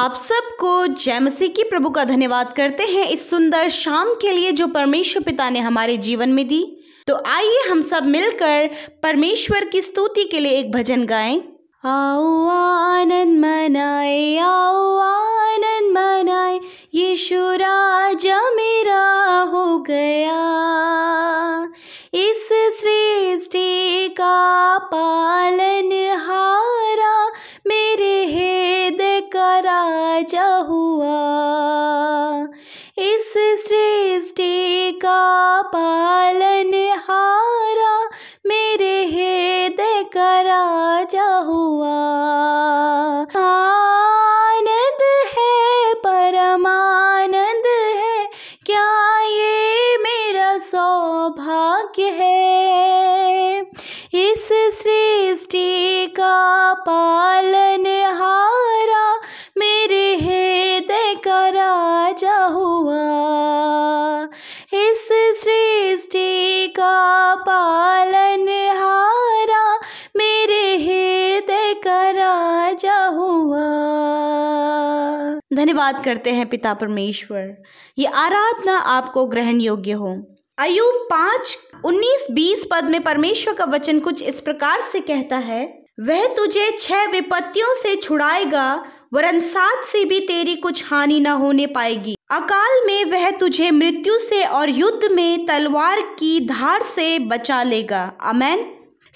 आप सबको जय मसीह की प्रभु का धन्यवाद करते हैं इस सुंदर शाम के लिए जो परमेश्वर पिता ने हमारे जीवन में दी तो आइए हम सब मिलकर परमेश्वर की स्तुति के लिए एक भजन गाएं आओ आनंद मनाए आओ आनंद मनाए ये राजा मेरा हो गया पालन हारा मेरे हृदय का राजा हुआ आनंद है परमानंद है क्या ये मेरा सौभाग्य है इस सृष्टि का पालन हारा मेरे हृदय का राजा हुआ सृष्टि का पालन हारा मेरे हृदय का राजा हुआ धन्यवाद करते हैं पिता परमेश्वर ये आराधना आपको ग्रहण योग्य हो आयु पांच उन्नीस बीस पद में परमेश्वर का वचन कुछ इस प्रकार से कहता है वह तुझे छह विपत्तियों से छुड़ाएगा वरन सात से भी तेरी कुछ हानि न होने पाएगी अकाल में वह तुझे मृत्यु से और युद्ध में तलवार की धार से बचा लेगा अमेन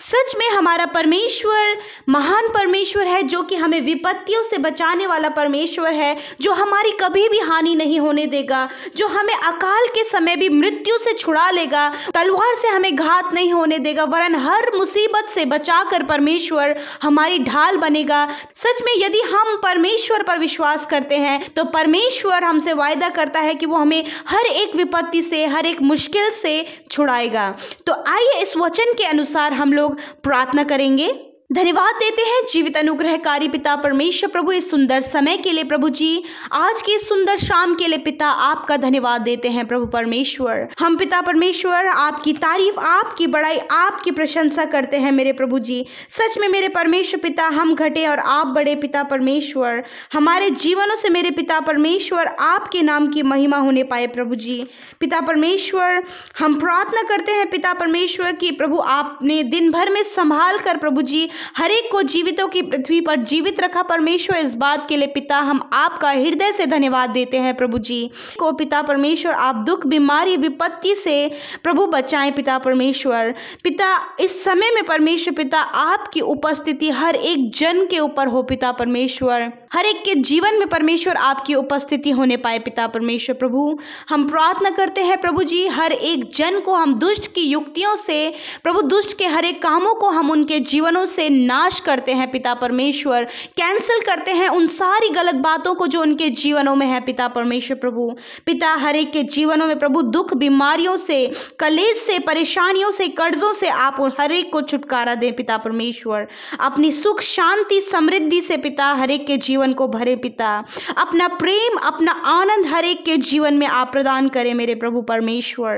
सच में हमारा परमेश्वर महान परमेश्वर है जो कि हमें विपत्तियों से बचाने वाला परमेश्वर है जो हमारी कभी भी हानि नहीं होने देगा जो हमें अकाल के समय भी मृत्यु से छुड़ा लेगा तलवार से हमें घात नहीं होने देगा वरन हर मुसीबत से बचाकर परमेश्वर हमारी ढाल बनेगा सच में यदि हम परमेश्वर पर विश्वास करते हैं तो परमेश्वर हमसे वायदा करता है कि वो हमें हर एक विपत्ति से हर एक मुश्किल से छुड़ाएगा तो आइए इस वचन के अनुसार हम लोग लोग प्रार्थना करेंगे धन्यवाद देते हैं जीवित अनुग्रहकारी पिता परमेश्वर प्रभु इस सुंदर समय के लिए प्रभु जी आज की इस सुंदर शाम के लिए पिता आपका धन्यवाद देते हैं प्रभु परमेश्वर हम पिता परमेश्वर आपकी तारीफ आपकी बड़ाई आपकी प्रशंसा करते हैं मेरे प्रभु जी सच में मेरे परमेश्वर पिता हम घटे और आप बड़े पिता परमेश्वर हमारे जीवनों से मेरे पिता परमेश्वर आपके नाम की महिमा होने पाए प्रभु जी पिता परमेश्वर हम प्रार्थना करते हैं पिता परमेश्वर की प्रभु आपने दिन भर में संभाल कर प्रभु जी हरेक को जीवितों की पृथ्वी पर जीवित रखा परमेश्वर इस बात के लिए पिता हम आपका हृदय से धन्यवाद देते हैं प्रभु जी को पिता परमेश्वर आप दुख बीमारी विपत्ति से प्रभु बचाएं पिता परमेश्वर पिता इस समय में परमेश्वर पिता आपकी उपस्थिति हर एक जन के ऊपर हो पिता परमेश्वर हर एक के जीवन में परमेश्वर आपकी उपस्थिति होने पाए पिता परमेश्वर प्रभु हम प्रार्थना करते हैं प्रभु जी हर एक जन को हम दुष्ट की युक्तियों से प्रभु दुष्ट के हर एक कामों को हम उनके जीवनों से नाश करते हैं पिता परमेश्वर कैंसिल करते हैं उन सारी गलत बातों को जो उनके जीवनों में है पिता परमेश्वर प्रभु पिता हर एक के जीवनों में प्रभु दुख बीमारियों से कलेज से परेशानियों से कर्जों से आप हर एक को छुटकारा दें पिता परमेश्वर अपनी सुख शांति समृद्धि से पिता हर एक के जीवन जीवन को भरे पिता अपना प्रेम अपना आनंद हर एक के जीवन में आप प्रदान करें मेरे प्रभु परमेश्वर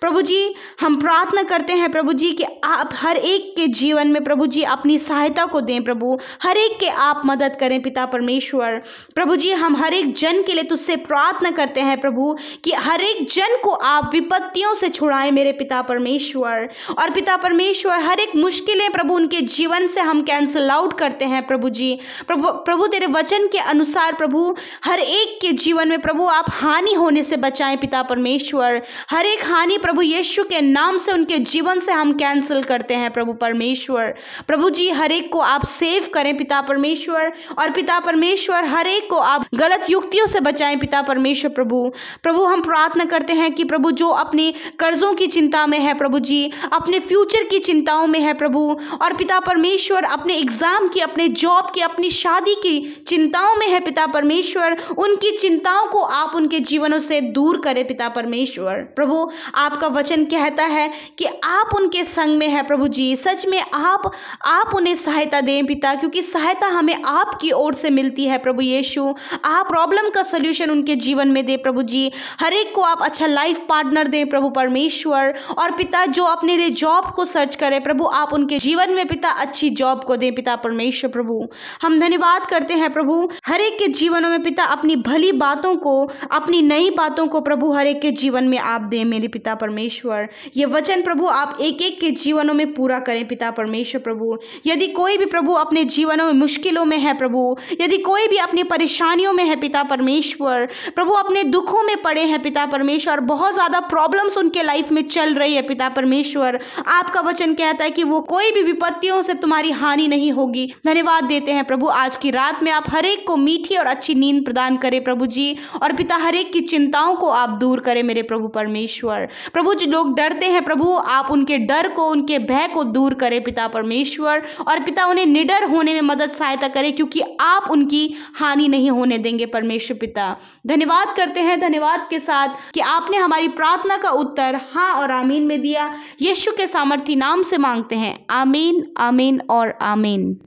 प्रभु जी हम प्रार्थना करते हैं प्रभु जी कि आप हर एक के जीवन में प्रभु जी अपनी सहायता को दें प्रभु हर एक के आप मदद करें पिता परमेश्वर प्रभु जी हम हर एक जन के लिए तुझसे प्रार्थना करते हैं प्रभु कि हर एक जन को आप विपत्तियों से छुड़ाएं मेरे पिता परमेश्वर और पिता परमेश्वर हर एक मुश्किलें प्रभु उनके जीवन से हम कैंसल आउट करते हैं प्रभु जी प्रभु प्रभु तेरे वचन वचन के अनुसार प्रभु हर एक के जीवन में प्रभु आप हानि होने से बचाएं पिता परमेश्वर हर एक हानि प्रभु यीशु के नाम से उनके जीवन से हम कैंसिल करते हैं प्रभु परमेश्वर प्रभु जी हर एक को आप सेव करें पिता परमेश्वर और पिता परमेश्वर हर एक को आप गलत युक्तियों से बचाएं पिता परमेश्वर प्रभु प्रभु हम प्रार्थना करते हैं कि प्रभु जो अपने कर्जों की चिंता में है प्रभु जी अपने फ्यूचर की चिंताओं में है प्रभु और पिता परमेश्वर अपने एग्जाम की अपने जॉब की अपनी शादी की चिंताओं में है पिता परमेश्वर उनकी चिंताओं को आप उनके जीवनों से दूर करें पिता परमेश्वर प्रभु आपका वचन कहता है कि आप उनके संग में है प्रभु जी सच में आप आप उन्हें सहायता दें पिता क्योंकि सहायता हमें आपकी ओर से मिलती है प्रभु यीशु आप प्रॉब्लम का सोल्यूशन उनके जीवन में दे प्रभु जी हर एक को आप अच्छा लाइफ पार्टनर दें प्रभु परमेश्वर और पिता जो अपने लिए जॉब को सर्च करें प्रभु आप उनके जीवन में पिता अच्छी जॉब को दें पिता परमेश्वर प्रभु हम धन्यवाद करते हैं प्रभु हर एक के जीवनों में पिता अपनी भली बातों को अपनी नई बातों को प्रभु हर एक के जीवन में आप दें मेरे पिता परमेश्वर ये वचन प्रभु आप एक एक के जीवनों में पूरा करें पिता परमेश्वर प्रभु यदि कोई भी प्रभु अपने जीवनों में मुश्किलों में है प्रभु यदि कोई भी अपनी परेशानियों में है पिता परमेश्वर प्रभु अपने दुखों में पड़े हैं पिता परमेश्वर बहुत ज़्यादा प्रॉब्लम्स उनके लाइफ में चल रही है पिता परमेश्वर आपका वचन कहता है कि वो कोई भी विपत्तियों से तुम्हारी हानि नहीं होगी धन्यवाद देते हैं प्रभु आज की रात में आप हरेक को मीठी और अच्छी नींद प्रदान करें प्रभु जी और पिता हरेक की चिंताओं को आप दूर करें मेरे प्रभु परमेश्वर प्रभु जी लोग डरते हैं प्रभु आप उनके डर को उनके भय को दूर करें पिता परमेश्वर और पिता उन्हें निडर होने में मदद सहायता करें क्योंकि आप उनकी हानि नहीं होने देंगे परमेश्वर पिता धन्यवाद करते हैं धन्यवाद के साथ कि आपने हमारी प्रार्थना का उत्तर हाँ और आमीन में दिया यीशु के सामर्थी नाम से मांगते हैं आमीन आमीन और आमीन